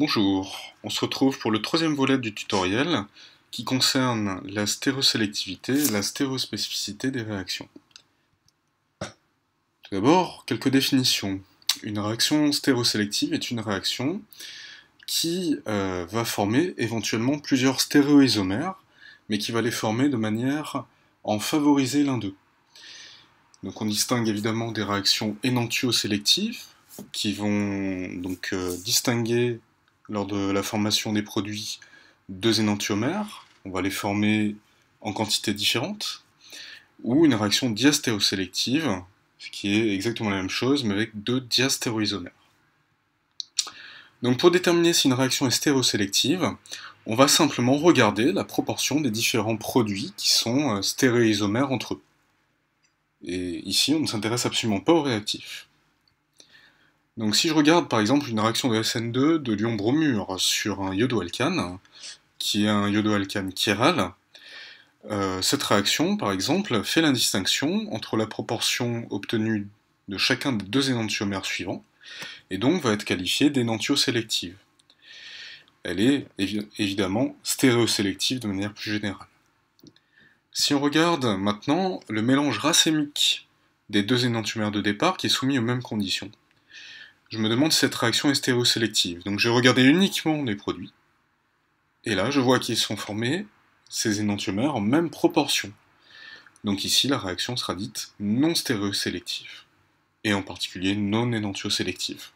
Bonjour, on se retrouve pour le troisième volet du tutoriel qui concerne la stéréosélectivité, la stérospécificité des réactions. Tout d'abord, quelques définitions. Une réaction stérosélective est une réaction qui euh, va former éventuellement plusieurs stéréoisomères, mais qui va les former de manière à en favoriser l'un d'eux. Donc on distingue évidemment des réactions énantiosélectives, qui vont donc euh, distinguer lors de la formation des produits deux énantiomères, on va les former en quantités différentes, ou une réaction diastérosélective, ce qui est exactement la même chose, mais avec deux diastéroisomères. Donc pour déterminer si une réaction est stéréosélective, on va simplement regarder la proportion des différents produits qui sont euh, stéréoisomères entre eux. Et ici, on ne s'intéresse absolument pas aux réactifs. Donc si je regarde par exemple une réaction de SN2 de l'ion bromure sur un iodoalcane, qui est un iodoalcane chiral, euh, cette réaction par exemple fait la distinction entre la proportion obtenue de chacun des deux énantiomères suivants, et donc va être qualifiée d'énantiosélective. Elle est évidemment stéréosélective de manière plus générale. Si on regarde maintenant le mélange racémique des deux énantiomères de départ qui est soumis aux mêmes conditions, je me demande si cette réaction est stéréosélective. Donc j'ai regardé uniquement les produits, et là je vois qu'ils sont formés, ces énantiomères, en même proportion. Donc ici la réaction sera dite non stéréosélective, et en particulier non énantiosélective.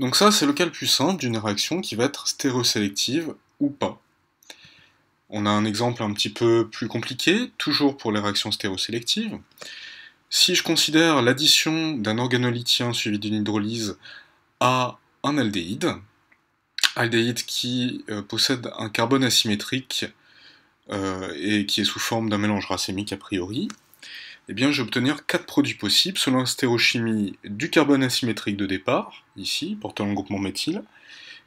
Donc ça c'est le cas le plus simple d'une réaction qui va être stéréosélective ou pas. On a un exemple un petit peu plus compliqué, toujours pour les réactions stéréosélectives. Si je considère l'addition d'un organolithien suivi d'une hydrolyse à un aldéhyde, aldéhyde qui euh, possède un carbone asymétrique euh, et qui est sous forme d'un mélange racémique a priori, eh bien, je vais obtenir quatre produits possibles selon la stérochimie du carbone asymétrique de départ, ici, portant le groupement méthyle,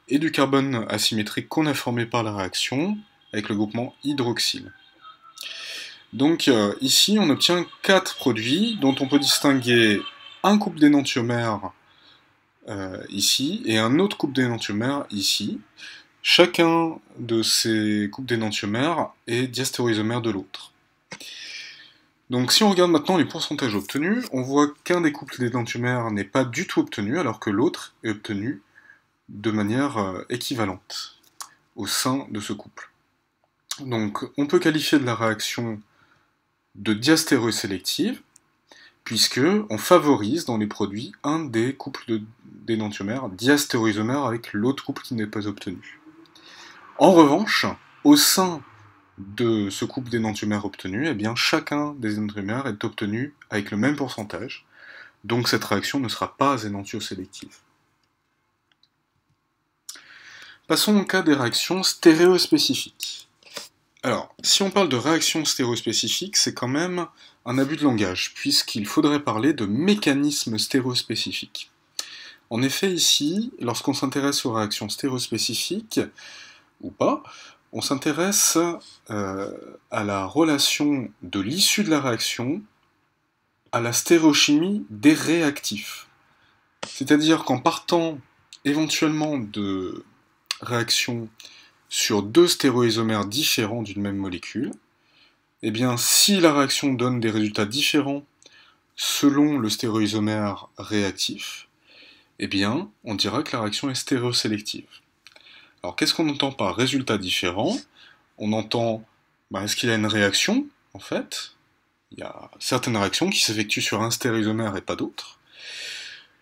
et du carbone asymétrique qu'on a formé par la réaction avec le groupement hydroxyle. Donc euh, ici, on obtient quatre produits dont on peut distinguer un couple d'énantiomères euh, ici et un autre couple d'énantiomères ici. Chacun de ces couples d'énantiomères est diastéroisomère de l'autre. Donc si on regarde maintenant les pourcentages obtenus, on voit qu'un des couples d'énantiomères n'est pas du tout obtenu alors que l'autre est obtenu de manière euh, équivalente au sein de ce couple. Donc on peut qualifier de la réaction de diastéréosélective, sélective, puisque on favorise dans les produits un des couples d'énantiomères de, avec l'autre couple qui n'est pas obtenu. En revanche, au sein de ce couple d'énantiomères obtenu, eh bien, chacun des énantiomères est obtenu avec le même pourcentage, donc cette réaction ne sera pas énantiosélective. Passons au cas des réactions stéréospécifiques. Alors, si on parle de réaction stérospécifique, c'est quand même un abus de langage, puisqu'il faudrait parler de mécanisme stérospécifique. En effet, ici, lorsqu'on s'intéresse aux réactions stérospécifiques, ou pas, on s'intéresse euh, à la relation de l'issue de la réaction à la stérochimie des réactifs. C'est-à-dire qu'en partant éventuellement de réactions sur deux stéréoisomères différents d'une même molécule, eh bien, si la réaction donne des résultats différents selon le stéréoisomère réactif, eh bien, on dira que la réaction est stéréosélective. Alors, qu'est-ce qu'on entend par résultat différent On entend, bah, est-ce qu'il y a une réaction, en fait Il y a certaines réactions qui s'effectuent sur un stéréoisomère et pas d'autres.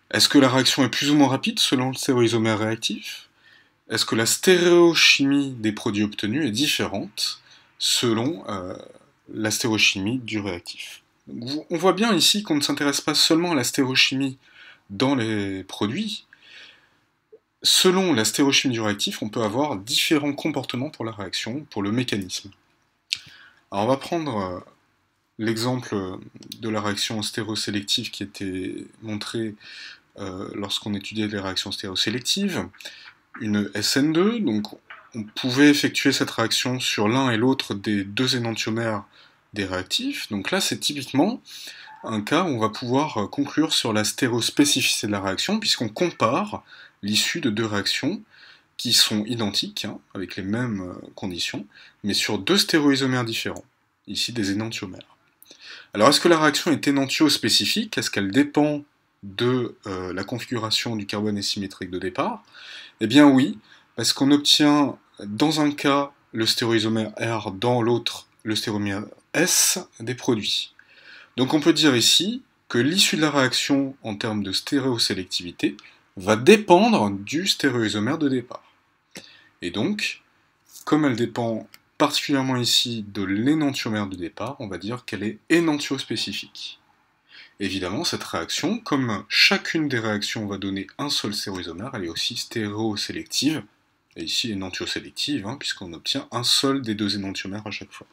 Est-ce que la réaction est plus ou moins rapide selon le stéréoisomère réactif est-ce que la stéréochimie des produits obtenus est différente selon euh, la stéréochimie du réactif On voit bien ici qu'on ne s'intéresse pas seulement à la stéréochimie dans les produits. Selon la stéréochimie du réactif, on peut avoir différents comportements pour la réaction, pour le mécanisme. on va prendre euh, l'exemple de la réaction stéréosélective qui était montrée euh, lorsqu'on étudiait les réactions stéréosélectives une SN2, donc on pouvait effectuer cette réaction sur l'un et l'autre des deux énantiomères des réactifs. Donc là, c'est typiquement un cas où on va pouvoir euh, conclure sur la stérospécificité de la réaction, puisqu'on compare l'issue de deux réactions qui sont identiques, hein, avec les mêmes euh, conditions, mais sur deux stéroisomères différents, ici des énantiomères. Alors est-ce que la réaction est énantiospécifique Est-ce qu'elle dépend de euh, la configuration du carbone asymétrique de départ Eh bien oui, parce qu'on obtient dans un cas le stéréoisomère R, dans l'autre le stéréoisomère S des produits. Donc on peut dire ici que l'issue de la réaction en termes de stéréosélectivité va dépendre du stéréoisomère de départ. Et donc, comme elle dépend particulièrement ici de l'énantiomère de départ, on va dire qu'elle est énantiospécifique. Évidemment, cette réaction, comme chacune des réactions va donner un seul stéroisomère, elle est aussi stéréosélective, et ici énantiosélective, hein, puisqu'on obtient un seul des deux énantiomères à chaque fois.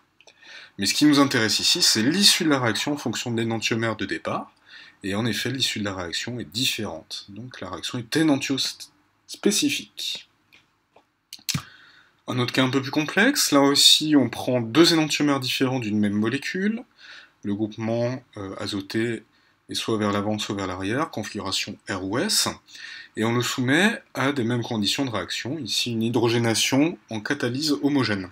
Mais ce qui nous intéresse ici, c'est l'issue de la réaction en fonction de l'énantiomère de départ, et en effet, l'issue de la réaction est différente. Donc la réaction est énantiospécifique. Un autre cas un peu plus complexe, là aussi on prend deux énantiomères différents d'une même molécule, le groupement euh, azoté et soit vers l'avant, soit vers l'arrière, configuration R ou S, et on le soumet à des mêmes conditions de réaction, ici une hydrogénation en catalyse homogène.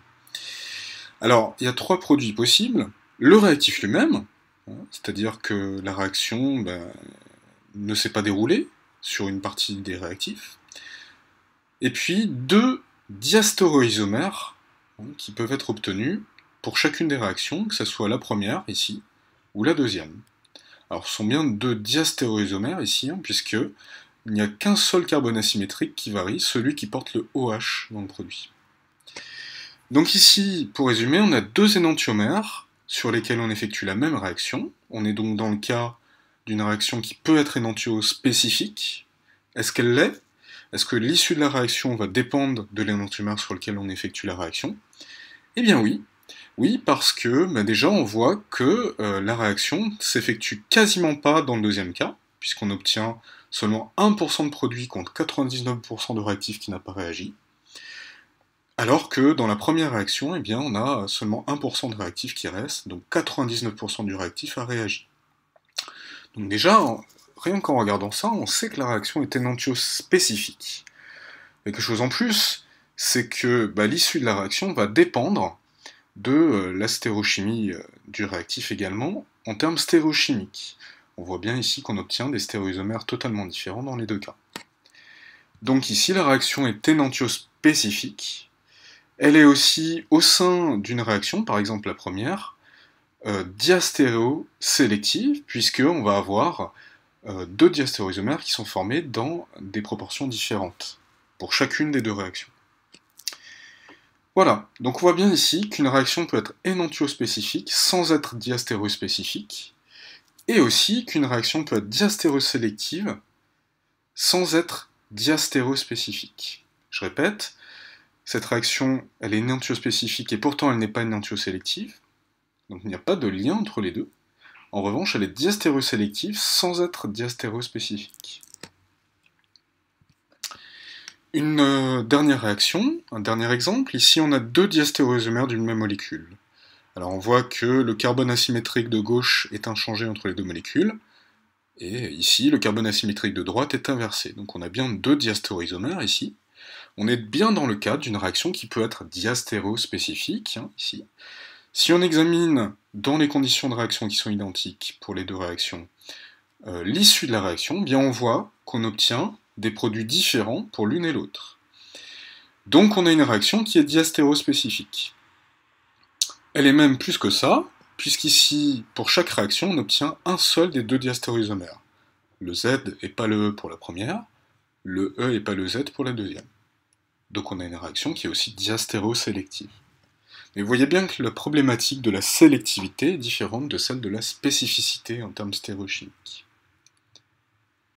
Alors, il y a trois produits possibles. Le réactif lui-même, hein, c'est-à-dire que la réaction ben, ne s'est pas déroulée sur une partie des réactifs. Et puis deux diastéroisomères hein, qui peuvent être obtenus pour chacune des réactions, que ce soit la première ici ou la deuxième. Alors, ce sont bien deux diastéréoisomères ici, hein, puisque il n'y a qu'un seul carbone asymétrique qui varie, celui qui porte le OH dans le produit. Donc ici, pour résumer, on a deux énantiomères sur lesquels on effectue la même réaction. On est donc dans le cas d'une réaction qui peut être spécifique. Est-ce qu'elle l'est Est-ce que l'issue de la réaction va dépendre de l'énantiomère sur lequel on effectue la réaction Eh bien oui, oui, parce que bah, déjà on voit que euh, la réaction s'effectue quasiment pas dans le deuxième cas, puisqu'on obtient seulement 1% de produit contre 99% de réactif qui n'a pas réagi. Alors que dans la première réaction, eh bien, on a seulement 1% de réactif qui reste, donc 99% du réactif a réagi. Donc déjà, rien qu'en regardant ça, on sait que la réaction est énantiospécifique. Et quelque chose en plus, c'est que bah, l'issue de la réaction va dépendre de euh, la euh, du réactif également en termes stérochimiques. On voit bien ici qu'on obtient des stéréoisomères totalement différents dans les deux cas. Donc ici, la réaction est ténantio-spécifique. Elle est aussi au sein d'une réaction, par exemple la première, euh, puisqu'on va avoir euh, deux diastéréoisomères qui sont formés dans des proportions différentes pour chacune des deux réactions. Voilà, donc on voit bien ici qu'une réaction peut être énantiospécifique sans être diastérospécifique, et aussi qu'une réaction peut être diastérosélective sans être diastérospécifique. Je répète, cette réaction, elle est énantiospécifique et pourtant elle n'est pas énantiosélective, donc il n'y a pas de lien entre les deux. En revanche, elle est diastérosélective sans être diastérospécifique. Une euh, dernière réaction, un dernier exemple, ici on a deux diastéréoisomères d'une même molécule. Alors on voit que le carbone asymétrique de gauche est inchangé entre les deux molécules, et ici le carbone asymétrique de droite est inversé. Donc on a bien deux diastéréoisomères ici. On est bien dans le cadre d'une réaction qui peut être diastérospécifique, hein, ici. Si on examine dans les conditions de réaction qui sont identiques pour les deux réactions, euh, l'issue de la réaction, eh bien on voit qu'on obtient des produits différents pour l'une et l'autre. Donc on a une réaction qui est diastérospécifique. Elle est même plus que ça, puisqu'ici, pour chaque réaction, on obtient un seul des deux diastéroisomères. Le Z et pas le E pour la première, le E et pas le Z pour la deuxième. Donc on a une réaction qui est aussi diastérosélective. Mais vous voyez bien que la problématique de la sélectivité est différente de celle de la spécificité en termes stéréochimiques.